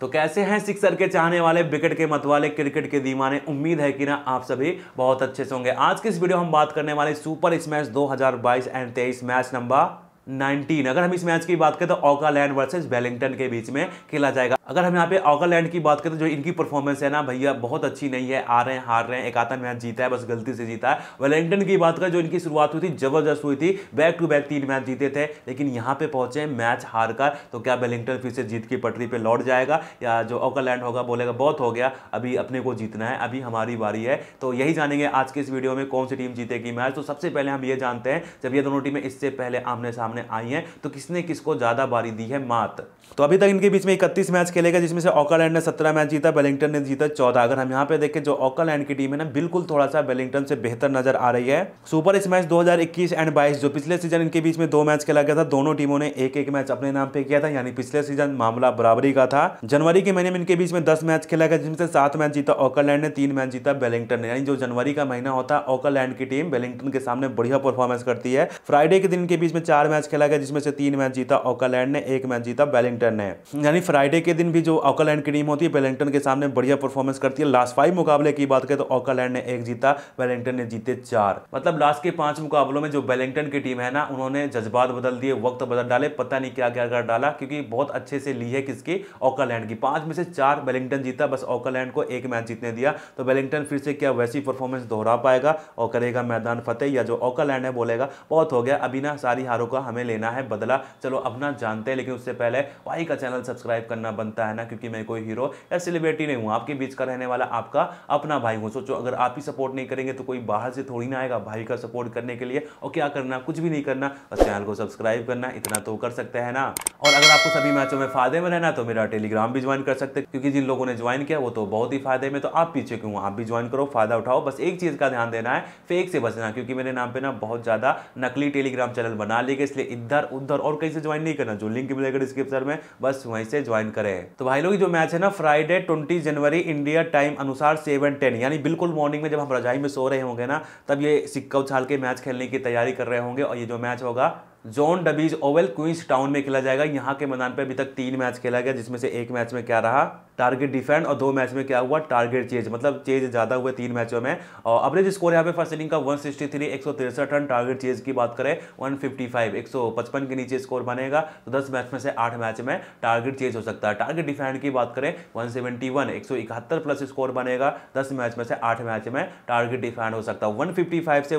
तो कैसे हैं सिक्सर के चाहने वाले विकेट के मतवाले क्रिकेट के दीवाने उम्मीद है कि ना आप सभी बहुत अच्छे से होंगे आज के इस वीडियो हम बात करने वाले super smash 2022 and 23 match number 19 अगर हम इस मैच की बात करें तो ऑकलैंड वर्सेस वेलिंगटन के बीच में खेला जाएगा अगर हम यहाँ पे ऑकलैंड की बात करें तो जो इनकी परफॉर्मेंस है ना भैया बहुत अच्छी नहीं है आ रहे हैं हार रहे हैं एक आता मैच जीता है बस गलती से जीता है वेलिंगटन की बात करें जो इनकी शुरुआत हुई थी जबरदस्त हुई थी बैक टू बैक तीन मैच जीते थे लेकिन यहाँ पे पहुंचे मैच हार कर तो क्या वेलिंगटन फिर से जीत की पटरी पर लौट जाएगा या जो ऑकलैंड होगा बोलेगा बहुत हो गया अभी अपने को जीतना है अभी हमारी बारी है तो यही जानेंगे आज के इस वीडियो में कौन सी टीम जीतेगी मैच तो सबसे पहले हम ये जानते हैं जब ये दोनों टीमें इससे पहले आमने सामने सामने आई हैं तो किसने किसको ज़्यादा बारी दी है मात तो अभी तक इनके बीच में इकतीस मैच खेले गए जिसमें से ऑकलैंड ने सत्रह मैच जीता बेलिंगटन ने जीता चौदह अगर हम यहाँ पे देखें जो ऑकलैंड की टीम है ना बिल्कुल थोड़ा सा बेलिंगटन से बेहतर नजर आ रही है सुपर इस मैच दो एंड बाईस जो पिछले सीजन इनके बीच में दो मैच खेला गया था दोनों टीमों ने एक एक मैच अपने नाम पे किया था यानी पिछले सीजन मामला बराबरी का था जनवरी के महीने में इनके बीच में दस मैच खेला गया जिसमें से सात मैच जीता ऑकलैंड ने तीन मैच जीता बेलिंगटन ने यानी जो जनवरी का महीना होता है ऑकलैंड की टीम बेलिंगटन के सामने बढ़िया परफॉर्मेंस करती है फ्राइडे के दिन के बीच में चार मैच मैच खेला गया जिसमें से तीन मैच जीता ऑकलैंड ने एक मैच जीता बैलिंगटन ने यानी फ्राइडे के दिन भी जो ऑकलैंड की टीम होती है बैलिंगटन के सामने बढ़िया परफॉर्मेंस करती है लास्ट फाइव मुकाबले की बात करें तो ऑकलैंड ने एक जीता बैलिंगटन ने जीते चार मतलब लास्ट के पांच मुकाबलों में जो बैलिंगटन की टीम है ना उन्होंने जज्बात बदल दिए वक्त बदल डाले पता नहीं क्या क्या कर डाला क्योंकि बहुत अच्छे से ली है किसकी ऑकलैंड की पांच में से चार बैलिंगटन जीता बस ऑकलैंड को एक मैच जीतने दिया तो बैलिंगटन फिर से क्या वैसी परफॉर्मेंस दोहरा पाएगा और करेगा मैदान फतेह या जो ऑकलैंड है बोलेगा बहुत हो गया अभी ना सारी हारों का हमें हमें लेना है बदला चलो अपना जानते हैं लेकिन उससे पहले वाई का चैनल सब्सक्राइब करना बनता है ना क्योंकि मैं कोई हीरो या सेलिब्रिटी नहीं हूँ आपके बीच का रहने वाला आपका अपना भाई हूँ सोचो अगर आप ही सपोर्ट नहीं करेंगे तो कोई बाहर से थोड़ी ना आएगा भाई का सपोर्ट करने के लिए और क्या करना कुछ भी नहीं करना और चैनल को सब्सक्राइब करना इतना तो कर सकते हैं ना और अगर आपको सभी मैचों में फायदे में रहना तो मेरा टेलीग्राम भी ज्वाइन कर सकते हैं क्योंकि जिन लोगों ने ज्वाइन किया वो तो बहुत ही फायदे में तो आप पीछे क्यों आप भी ज्वाइन करो फायदा उठाओ बस एक चीज़ का ध्यान देना है फेक से बचना क्योंकि मेरे नाम पर ना बहुत ज़्यादा नकली टेलीग्राम चैनल बना लिए इसलिए इधर उधर और कहीं से ज्वाइन नहीं करना जो लिंक मिलेगा डिस्क्रिप्शन में बस वहीं से ज्वाइन करें तो भाई लोग जो मैच है ना फ्राइडे ट्वेंटी जनवरी इंडिया टाइम अनुसार सेवन टेन यानी बिल्कुल मॉर्निंग में जब हम रजाई में सो रहे होंगे ना तब ये सिक्का उछाल के मैच खेलने की तैयारी कर रहे होंगे और ये जो मैच होगा John Davies Oval Queenstown में खेला जाएगा यहाँ के मैदान पर अभी तक तीन मैच खेला गया जिसमें से एक मैच में क्या रहा टारगेट डिफेंड और दो मैच में क्या हुआ टारगेट चेज मतलब चेज ज़्यादा हुए तीन मैचों में और अवरेज स्कोर यहाँ पे फर्स्ट इनिंग का 163 सिक्सटी थ्री एक रन टारगेट चेज की बात करें 155 155 के नीचे स्कोर बनेगा तो 10 मैच में से 8 मैच में टारगेट चेज हो सकता है टारगेट डिफेंड की बात करें सौ इकहत्तर प्लस स्कोर बनेगा दस मैच में से आठ मैच में टारगेट डिफेंड हो सकता है फाइव से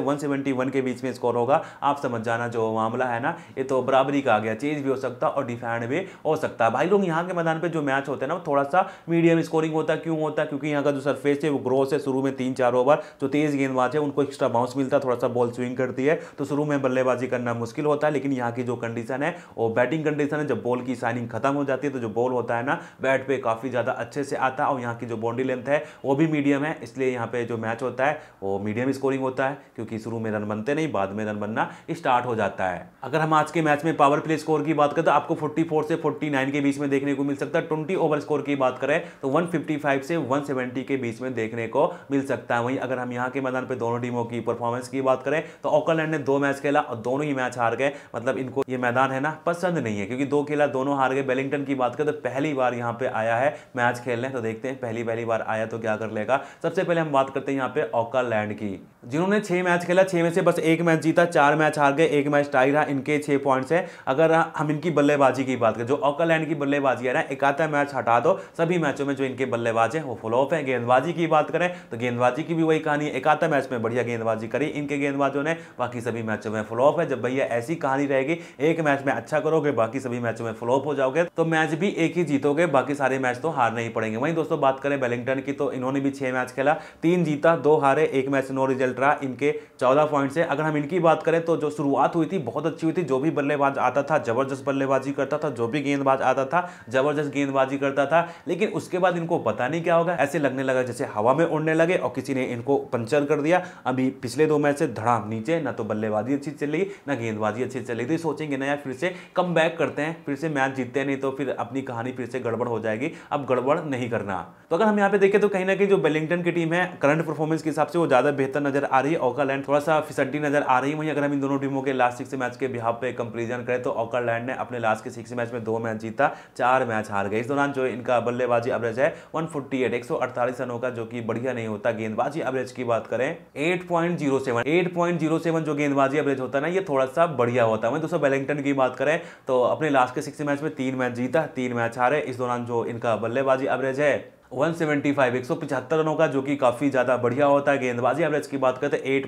वन के बीच में स्कोर होगा आप समझ जाना जो मामला है ना ये तो बराबरी का आ गया चेज भी हो सकता और डिफेंड भी हो सकता है भाई लोग यहाँ के मैदान पर जो मैच होते हैं ना थोड़ा सा मीडियम स्कोरिंग होता क्यों होता क्योंकि यहाँ का जो सरफेस है वो ग्रोस है शुरू में तीन चार ओवर जो तेज गेंदबाज है उनको एक्स्ट्रा बाउंस मिलता थोड़ा सा बॉल स्विंग करती है तो शुरू में बल्लेबाजी करना मुश्किल होता है लेकिन यहाँ की जो कंडीशन है वो बैटिंग कंडीशन है जब बॉल की साइनिंग खत्म हो जाती है तो जो बॉल होता है ना बैट पर काफ़ी ज़्यादा अच्छे से आता है और यहाँ की जो बॉडी लेंथ है वो भी मीडियम है इसलिए यहाँ पर जो मैच होता है वो मीडियम स्कोरिंग होता है क्योंकि शुरू में रन बनते नहीं बाद में रन बनना स्टार्ट हो जाता है अगर हम आज के मैच में पावर प्ले स्कोर की बात करें तो आपको फोर्टी से फोर्टी के बीच में देखने को मिल सकता है ट्वेंटी ओवर स्कोर की बात करें तो 155 से 170 के बीच में देखने को मिल सकता है वहीं अगर हम यहाँ के मैदान पर दोनों टीमों की परफॉर्मेंस की बात करें तो ऑकलैंड ने दो मैच खेला और दोनों ही मैच हार गए मतलब इनको ये मैदान है ना पसंद नहीं है क्योंकि दो खेला दोनों हार गए बेलिंगटन की बात करें तो पहली बार यहाँ पे आया है मैच खेलने तो देखते हैं पहली पहली बार आया तो क्या कर लेगा सबसे पहले हम बात करते हैं यहाँ पे ऑकलैंड की जिन्होंने छह मैच खेला छह में से बस एक मैच जीता चार मैच हार गए एक मैच टाई रहा इनके छह पॉइंट्स हैं अगर हम इनकी बल्लेबाजी की बात करें जो ऑकलैंड की बल्लेबाजी है ना एक मैच हटा दो सब सभी मैचों में जो इनके बल्लेबाज हैं वो फ्लॉप हैं गेंदबाजी की बात करें तो गेंदबाजी की भी वही कहानी एकाता मैच में बढ़िया गेंदबाजी करी इनके गेंदबाजों ने बाकी सभी मैचों में फ्लॉप है जब भैया ऐसी कहानी रहेगी एक मैच में अच्छा करोगे बाकी सभी मैचों में फ्लॉप हो जाओगे तो मैच भी एक ही जीतोगे बाकी सारे मैच तो हारने ही पड़ेंगे वहीं दोस्तों बात करें वेलिंगटन की तो इन्होंने भी छह मैच खेला तीन जीता दो हारे एक मैच नो रिजल्ट रहा इनके चौदह पॉइंट से अगर हम इनकी बात करें तो जो शुरुआत हुई थी बहुत अच्छी हुई थी जो भी बल्लेबाज आता था जबरदस्त बल्लेबाजी करता था जो भी गेंदबाज आता था जबरदस्त गेंदबाजी करता था लेकिन लेकिन उसके बाद इनको पता नहीं क्या होगा ऐसे लगने लगा जैसे हवा में उड़ने लगे और किसी ने इनको पंचर कर दिया अभी पिछले दो मैच से धड़ाम नीचे ना तो बल्लेबाजी अच्छी चल रही ना गेंदबाजी अच्छी चल रही तो सोचेंगे ना यार फिर से कम करते हैं फिर से मैच जीतते हैं नहीं तो फिर अपनी कहानी फिर से गड़बड़ हो जाएगी अब गड़बड़ नहीं करना तो अगर हम यहाँ पे देखें तो कहीं ना कहीं जो बेलिंगटन की टीम है करंट परफॉर्मेंस के हिसाब से वो ज्यादा बेहतर नजर आ रही है ऑकरलैंड थोड़ा सा फिसड्डी नजर आ रही है वहीं अगर हम इन दोनों टीमों के लास्ट सिक्स मैच के बिहार पे कंपेरिजन करें तो ऑकरलैंड ने अपने लास्ट के सिक्स मैच में दो मैच जीता चार मैच हार गए इस दौरान जो इनका बल्ले बल्लेबाजी एवरेज है 148 148 रनों का जो कि बढ़िया नहीं होता गेंदबाजी एवरेज की बात करें 8.07 8.07 जो गेंदबाजी एवरेज होता है ना ये थोड़ा सा बढ़िया होता है दोस्तों बेलिंगटन की बात करें तो अपने लास्ट के सिक्स मैच में तीन मैच जीता तीन मैच हारे इस दौरान जो इनका बल्लेबाजी एवरेज है 175 175 रनों का जो कि काफ़ी ज़्यादा बढ़िया होता है गेंदबाजी एवरेज की बात करते हैं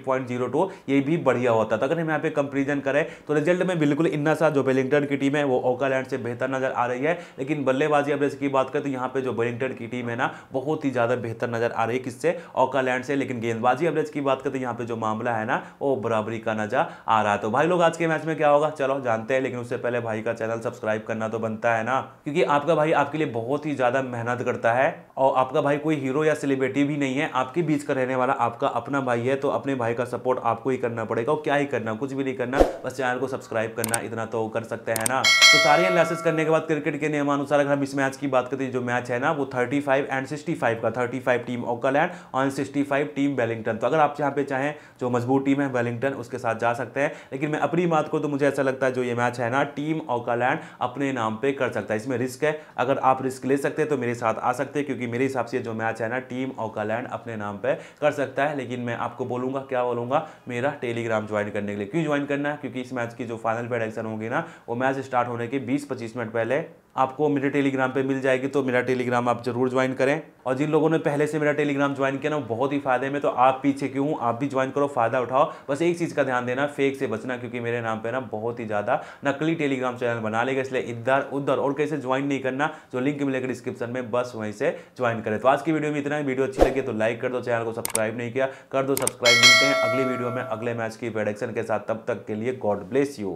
8.02 ये भी बढ़िया होता है तो अगर हम यहाँ पे कंपेरिजन करें तो रिजल्ट में बिल्कुल इन्ना सा जो बेलिंगटन की टीम है वो ओकालैंड से बेहतर नजर आ रही है लेकिन बल्लेबाजी एवरेज की बात करें तो यहाँ पे जो बेलिंगटन की टीम है ना बहुत ही ज़्यादा बेहतर नजर आ रही है किससे ओकालैंड से लेकिन गेंदबाजी एवरेज की बात करते यहाँ पर जो मामला है ना वो बराबरी का नजर आ रहा है तो भाई लोग आज के मैच में क्या होगा चलो जानते हैं लेकिन उससे पहले भाई का चैनल सब्सक्राइब करना तो बनता है ना क्योंकि आपका भाई आपके लिए बहुत ही ज़्यादा मेहनत करता है और आपका भाई कोई हीरो या सेलिब्रिटी भी नहीं है आपके बीच का रहने वाला आपका अपना भाई है तो अपने भाई का सपोर्ट आपको ही करना पड़ेगा और क्या ही करना कुछ भी नहीं करना बस चैनल को सब्सक्राइब करना इतना तो कर सकते हैं ना तो सारे एनालिसिस करने के बाद क्रिकेट के नियमानुसार अगर हम इस मैच की बात करते हैं जो मैच है ना वो थर्टी एंड सिक्सटी का थर्टी टीम ऑकलैंड और सिक्सटी टीम वेलिंगटन तो अगर आप यहाँ पे चाहें जो मजबूत टीम है वेलिंगटन उसके साथ जा सकते हैं लेकिन मैं अपनी बात को तो मुझे ऐसा लगता है जो ये मैच है ना टीम ओकालैंड अपने नाम पे कर सकता है इसमें रिस्क है अगर आप रिस्क ले सकते हैं तो मेरे साथ आ सकते हैं क्योंकि मेरे हिसाब से जो मैच है ना टीम ऑकालैंड अपने नाम पर कर सकता है लेकिन मैं आपको बोलूंगा क्या बोलूंगा मेरा टेलीग्राम ज्वाइन करने के लिए क्यों ज्वाइन करना है क्योंकि इस मैच की जो फाइनल प्रेडिक्शन होगी ना वो मैच स्टार्ट होने के बीस पच्चीस मिनट पहले आपको मेरे टेलीग्राम पे मिल जाएगी तो मेरा टेलीग्राम आप जरूर ज्वाइन करें और जिन लोगों ने पहले से मेरा टेलीग्राम ज्वाइन किया ना वो बहुत ही फायदे में तो आप पीछे क्यों आप भी ज्वाइन करो फायदा उठाओ बस एक चीज़ का ध्यान देना फेक से बचना क्योंकि मेरे नाम पे ना बहुत ही ज़्यादा नकली टेलीग्राम चैनल बना लेगा इसलिए इधर उधर और कैसे ज्वाइन नहीं करना जो लिंक मिलेगा डिस्क्रिप्शन में बस वहीं से ज्वाइन करें तो आज की वीडियो में इतना ही वीडियो अच्छी लगी तो लाइक कर दो चैनल को सब्सक्राइब नहीं किया कर दो सब्सक्राइब मिलते हैं अगली वीडियो में अगले मैच की प्रोडक्शन के साथ तब तक के लिए गॉड ब्लेस यू